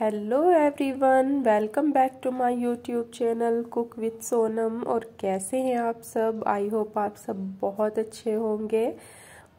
hello everyone welcome back to my YouTube channel cook with Sonam और कैसे हैं आप सब आई होप आप सब बहुत अच्छे होंगे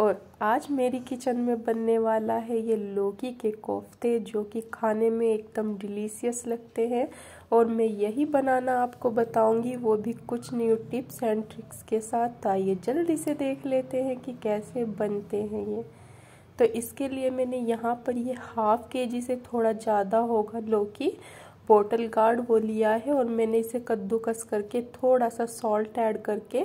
और आज मेरी किचन में बनने वाला है ये लौकी के कोफ्ते जो कि खाने में एकदम डिलीशियस लगते हैं और मैं यही बनाना आपको बताऊंगी वो भी कुछ न्यू टिप्स एंड ट्रिक्स के साथ आइए जल्दी से देख लेते हैं कि कैसे बनते हैं ये तो इसके लिए मैंने यहाँ पर ये हाफ़ के जी से थोड़ा ज़्यादा होगा लौकी बोटल गार्ड वो लिया है और मैंने इसे कद्दूकस करके थोड़ा सा सॉल्ट ऐड करके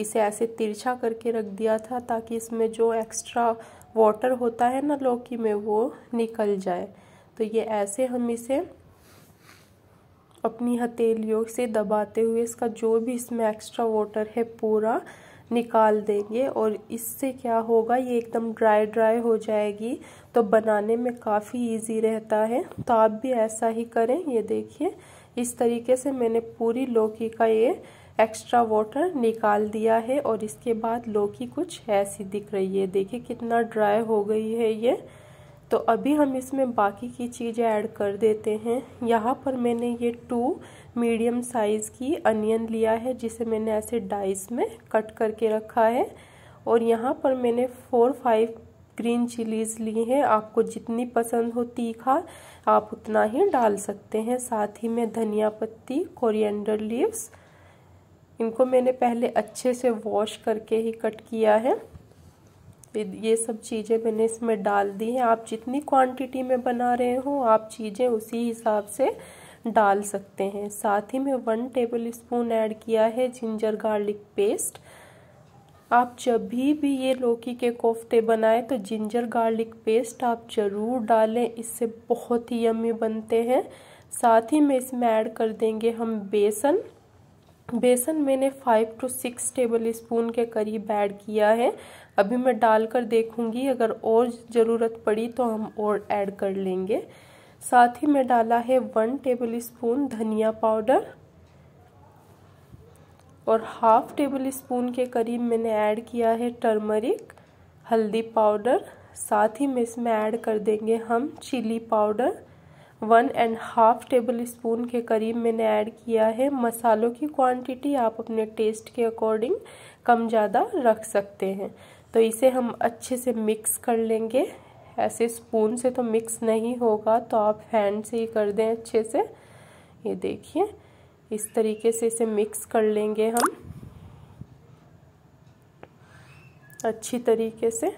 इसे ऐसे तिरछा करके रख दिया था ताकि इसमें जो एक्स्ट्रा वाटर होता है ना लौकी में वो निकल जाए तो ये ऐसे हम इसे अपनी हथेलियों से दबाते हुए इसका जो भी इसमें एक्स्ट्रा वाटर है पूरा निकाल देंगे और इससे क्या होगा ये एकदम ड्राई ड्राई हो जाएगी तो बनाने में काफ़ी इजी रहता है तो आप भी ऐसा ही करें ये देखिए इस तरीके से मैंने पूरी लौकी का ये एक्स्ट्रा वाटर निकाल दिया है और इसके बाद लौकी कुछ ऐसी दिख रही है देखिए कितना ड्राई हो गई है ये तो अभी हम इसमें बाकी की चीज़ें ऐड कर देते हैं यहाँ पर मैंने ये टू मीडियम साइज़ की अनियन लिया है जिसे मैंने ऐसे डाइस में कट करके रखा है और यहाँ पर मैंने फोर फाइव ग्रीन चिलीज़ ली हैं आपको जितनी पसंद हो तीखा आप उतना ही डाल सकते हैं साथ ही में धनिया पत्ती कोरिएंडर लीव्स इनको मैंने पहले अच्छे से वॉश करके ही कट किया है ये सब चीज़ें मैंने इसमें डाल दी हैं आप जितनी क्वांटिटी में बना रहे हो आप चीज़ें उसी हिसाब से डाल सकते हैं साथ ही में वन टेबल स्पून ऐड किया है जिंजर गार्लिक पेस्ट आप जब भी भी ये लौकी के कोफ्ते बनाएं तो जिंजर गार्लिक पेस्ट आप ज़रूर डालें इससे बहुत ही यम्मी बनते हैं साथ ही में इसमें ऐड कर देंगे हम बेसन बेसन मैंने five to six tablespoon के करीब ऐड किया है अभी मैं डाल कर देखूँगी अगर और ज़रूरत पड़ी तो हम और ऐड कर लेंगे साथ ही मैं डाला है वन टेबल स्पून धनिया पाउडर और हाफ टेबल स्पून के करीब मैंने ऐड किया है टर्मरिक हल्दी पाउडर साथ ही में इसमें ऐड कर देंगे हम chilli powder one and half tablespoon के करीब मैंने ऐड किया है मसालों की क्वांटिटी आप अपने टेस्ट के अकॉर्डिंग कम ज़्यादा रख सकते हैं तो इसे हम अच्छे से मिक्स कर लेंगे ऐसे स्पून से तो मिक्स नहीं होगा तो आप हैंड से ही कर दें अच्छे से ये देखिए इस तरीके से इसे मिक्स कर लेंगे हम अच्छी तरीके से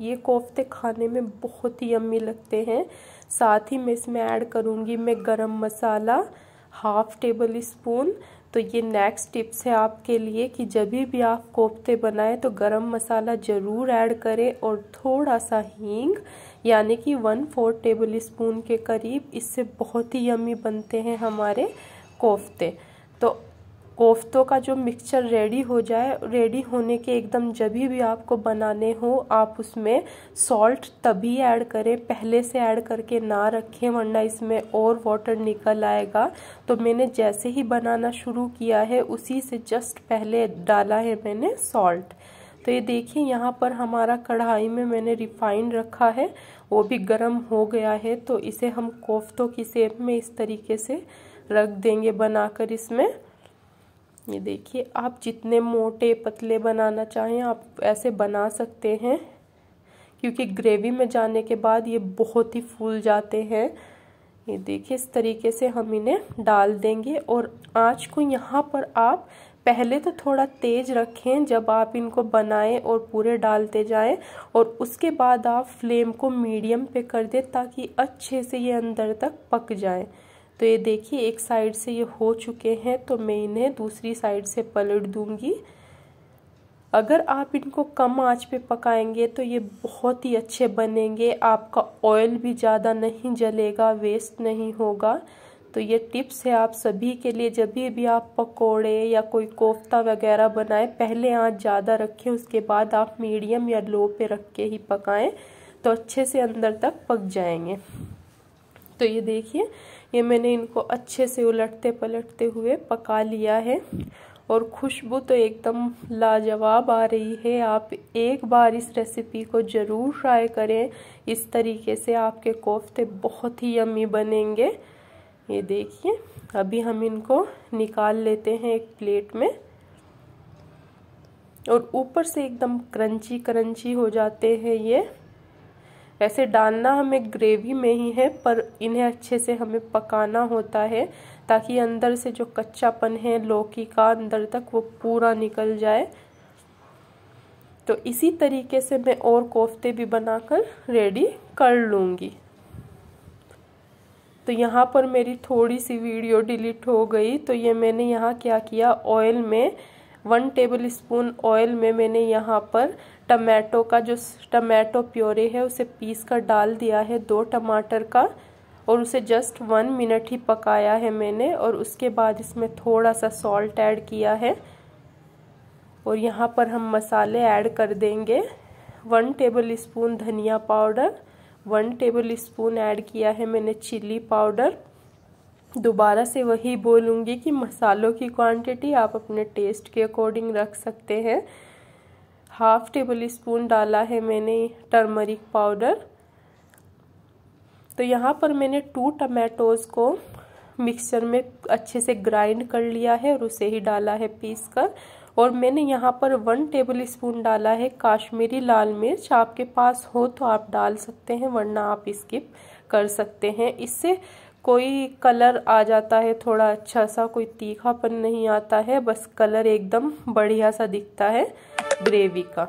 ये कोफ्ते खाने में बहुत ही यम्मी लगते हैं साथ ही मैं इसमें ऐड करूँगी मैं गरम मसाला हाफ़ टेबल स्पून तो ये नेक्स्ट टिप्स है आपके लिए कि जब भी आप कोफ्ते बनाएं तो गरम मसाला ज़रूर ऐड करें और थोड़ा सा हींग यानी कि वन फोर टेबल स्पून के करीब इससे बहुत ही यमी बनते हैं हमारे कोफ्ते तो कोफ्तों का जो मिक्सचर रेडी हो जाए रेडी होने के एकदम जब भी आपको बनाने हो आप उसमें सॉल्ट तभी ऐड करें पहले से ऐड करके ना रखें वरना इसमें और वाटर निकल आएगा तो मैंने जैसे ही बनाना शुरू किया है उसी से जस्ट पहले डाला है मैंने सॉल्ट तो ये देखिए यहाँ पर हमारा कढ़ाई में मैंने रिफाइंड रखा है वो भी गर्म हो गया है तो इसे हम कोफ्तों की सेप में इस तरीके से रख देंगे बनाकर इसमें ये देखिए आप जितने मोटे पतले बनाना चाहें आप ऐसे बना सकते हैं क्योंकि ग्रेवी में जाने के बाद ये बहुत ही फूल जाते हैं ये देखिए इस तरीके से हम इन्हें डाल देंगे और आँच को यहाँ पर आप पहले तो थोड़ा तेज़ रखें जब आप इनको बनाएं और पूरे डालते जाएं और उसके बाद आप फ्लेम को मीडियम पे कर दें ताकि अच्छे से ये अंदर तक पक जाएं तो ये देखिए एक साइड से ये हो चुके हैं तो मैं इन्हें दूसरी साइड से पलट दूंगी अगर आप इनको कम आंच पे पकाएंगे तो ये बहुत ही अच्छे बनेंगे आपका ऑयल भी ज़्यादा नहीं जलेगा वेस्ट नहीं होगा तो ये टिप्स है आप सभी के लिए जब भी आप पकोड़े या कोई कोफ्ता वगैरह बनाएं पहले आँच ज़्यादा रखें उसके बाद आप मीडियम या लो पे रख के ही पकाएं तो अच्छे से अंदर तक पक जाएंगे तो ये देखिए ये मैंने इनको अच्छे से उलटते पलटते हुए पका लिया है और खुशबू तो एकदम लाजवाब आ रही है आप एक बार इस रेसिपी को ज़रूर ट्राई करें इस तरीके से आपके कोफ्ते बहुत ही यम्मी बनेंगे ये देखिए अभी हम इनको निकाल लेते हैं एक प्लेट में और ऊपर से एकदम क्रंची क्रंची हो जाते हैं ये ऐसे डालना हमें ग्रेवी में ही है पर इन्हें अच्छे से हमें पकाना होता है ताकि अंदर से जो कच्चापन है लौकी का अंदर तक वो पूरा निकल जाए तो इसी तरीके से मैं और कोफ्ते भी बनाकर रेडी कर लूँगी तो यहाँ पर मेरी थोड़ी सी वीडियो डिलीट हो गई तो ये मैंने यहाँ क्या किया ऑयल में वन टेबल स्पून ऑयल में मैंने यहाँ पर टमाटो का जो टमाटो प्योरे है उसे पीस कर डाल दिया है दो टमाटर का और उसे जस्ट वन मिनट ही पकाया है मैंने और उसके बाद इसमें थोड़ा सा सॉल्ट ऐड किया है और यहाँ पर हम मसाले ऐड कर देंगे वन टेबल स्पून धनिया powder one tablespoon add किया है मैंने चिल्ली पाउडर दोबारा से वही बोलूँगी कि मसालों की क्वांटिटी आप अपने टेस्ट के अकॉर्डिंग रख सकते हैं हाफ टेबल स्पून डाला है मैंने टर्मरिक पाउडर तो यहाँ पर मैंने टू टमाटोज़ को मिक्सचर में अच्छे से ग्राइंड कर लिया है और उसे ही डाला है पीस कर और मैंने यहाँ पर वन टेबल स्पून डाला है काश्मीरी लाल मिर्च आपके पास हो तो आप डाल सकते हैं वरना आप स्किप कर सकते हैं इससे कोई कलर आ जाता है थोड़ा अच्छा सा कोई तीखापन नहीं आता है बस कलर एकदम बढ़िया सा दिखता है ग्रेवी का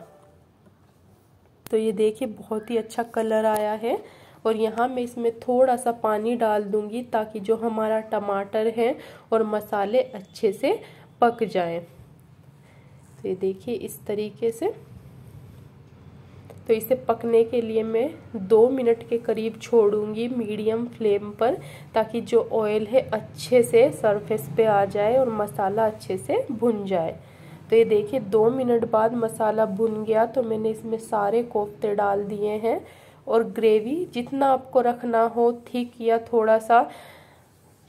तो ये देखिए बहुत ही अच्छा कलर आया है और यहाँ मैं इसमें थोड़ा सा पानी डाल दूँगी ताकि जो हमारा टमाटर है और मसाले अच्छे से पक जाएं तो ये देखिए इस तरीके से तो इसे पकने के लिए मैं दो मिनट के करीब छोड़ूंगी मीडियम फ्लेम पर ताकि जो ऑयल है अच्छे से सरफेस पे आ जाए और मसाला अच्छे से भुन जाए तो ये देखिए दो मिनट बाद मसाला भुन गया तो मैंने इसमें सारे कोफ्ते डाल दिए हैं और ग्रेवी जितना आपको रखना हो थिक या थोड़ा सा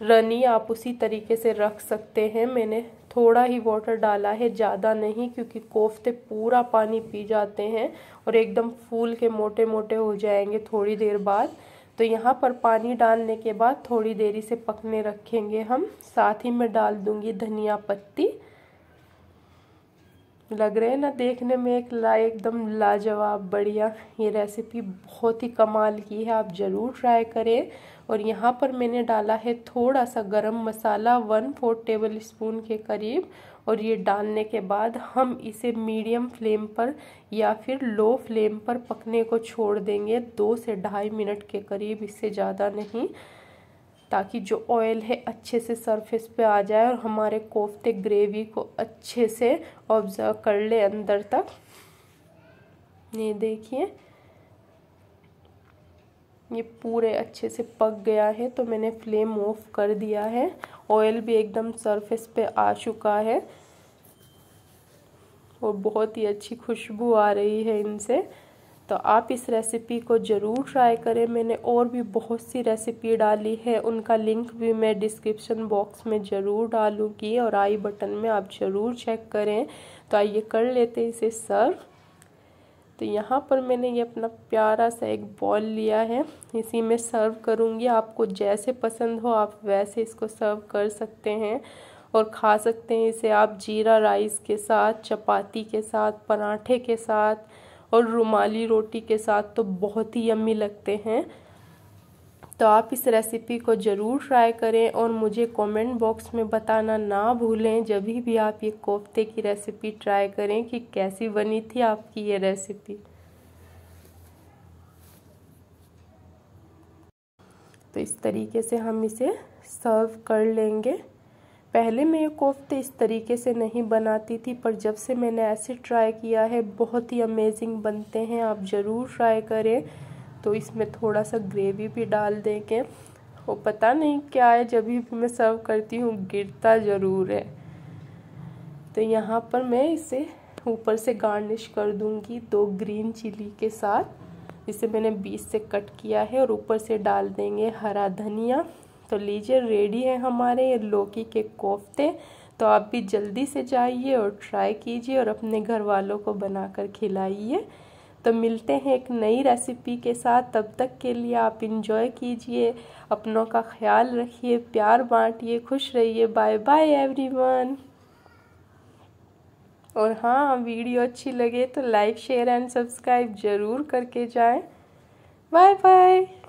रनी आप उसी तरीके से रख सकते हैं मैंने थोड़ा ही वाटर डाला है ज़्यादा नहीं क्योंकि कोफ्ते पूरा पानी पी जाते हैं और एकदम फूल के मोटे मोटे हो जाएंगे थोड़ी देर बाद तो यहाँ पर पानी डालने के बाद थोड़ी देरी से पकने रखेंगे हम साथ ही मैं डाल दूँगी धनिया पत्ती लग रहे हैं ना देखने में एक ला एकदम लाजवाब बढ़िया ये रेसिपी बहुत ही कमाल की है आप ज़रूर ट्राई करें और यहाँ पर मैंने डाला है थोड़ा सा गरम मसाला वन फोर टेबल स्पून के करीब और ये डालने के बाद हम इसे मीडियम फ्लेम पर या फिर लो फ्लेम पर पकने को छोड़ देंगे दो से ढाई मिनट के करीब इससे ज़्यादा नहीं ताकि जो ऑयल है अच्छे से सरफेस पे आ जाए और हमारे कोफ्ते ग्रेवी को अच्छे से ऑब्जर्व कर ले अंदर तक ये देखिए ये पूरे अच्छे से पक गया है तो मैंने फ्लेम ऑफ कर दिया है ऑयल भी एकदम सरफेस पे आ चुका है और बहुत ही अच्छी खुशबू आ रही है इनसे तो आप इस रेसिपी को ज़रूर ट्राई करें मैंने और भी बहुत सी रेसिपी डाली है उनका लिंक भी मैं डिस्क्रिप्शन बॉक्स में ज़रूर डालूँगी और आई बटन में आप ज़रूर चेक करें तो आइए कर लेते हैं इसे सर्व तो यहाँ पर मैंने ये अपना प्यारा सा एक बॉल लिया है इसी में सर्व करूँगी आपको जैसे पसंद हो आप वैसे इसको सर्व कर सकते हैं और खा सकते हैं इसे आप जीरा राइस के साथ चपाती के साथ पराठे के साथ और रुमाली रोटी के साथ तो बहुत ही यम्मी लगते हैं तो आप इस रेसिपी को ज़रूर ट्राई करें और मुझे कमेंट बॉक्स में बताना ना भूलें जब भी आप ये कोफ्ते की रेसिपी ट्राई करें कि कैसी बनी थी आपकी ये रेसिपी तो इस तरीके से हम इसे सर्व कर लेंगे पहले मैं ये कोफ्ते इस तरीके से नहीं बनाती थी पर जब से मैंने ऐसे ट्राई किया है बहुत ही अमेजिंग बनते हैं आप ज़रूर ट्राई करें तो इसमें थोड़ा सा ग्रेवी भी डाल देंगे वो पता नहीं क्या है जब भी मैं सर्व करती हूँ गिरता ज़रूर है तो यहाँ पर मैं इसे ऊपर से गार्निश कर दूँगी दो ग्रीन चिली के साथ इसे मैंने बीस से कट किया है और ऊपर से डाल देंगे हरा धनिया तो लीजिए रेडी है हमारे ये लौकी के कोफ्ते तो आप भी जल्दी से जाइए और ट्राई कीजिए और अपने घर वालों को बनाकर खिलाइए तो मिलते हैं एक नई रेसिपी के साथ तब तक के लिए आप इन्जॉय कीजिए अपनों का ख्याल रखिए प्यार बांटिए खुश रहिए बाय बाय एवरीवन और हाँ वीडियो अच्छी लगे तो लाइक शेयर एंड सब्सक्राइब ज़रूर करके जाएं बाय बाय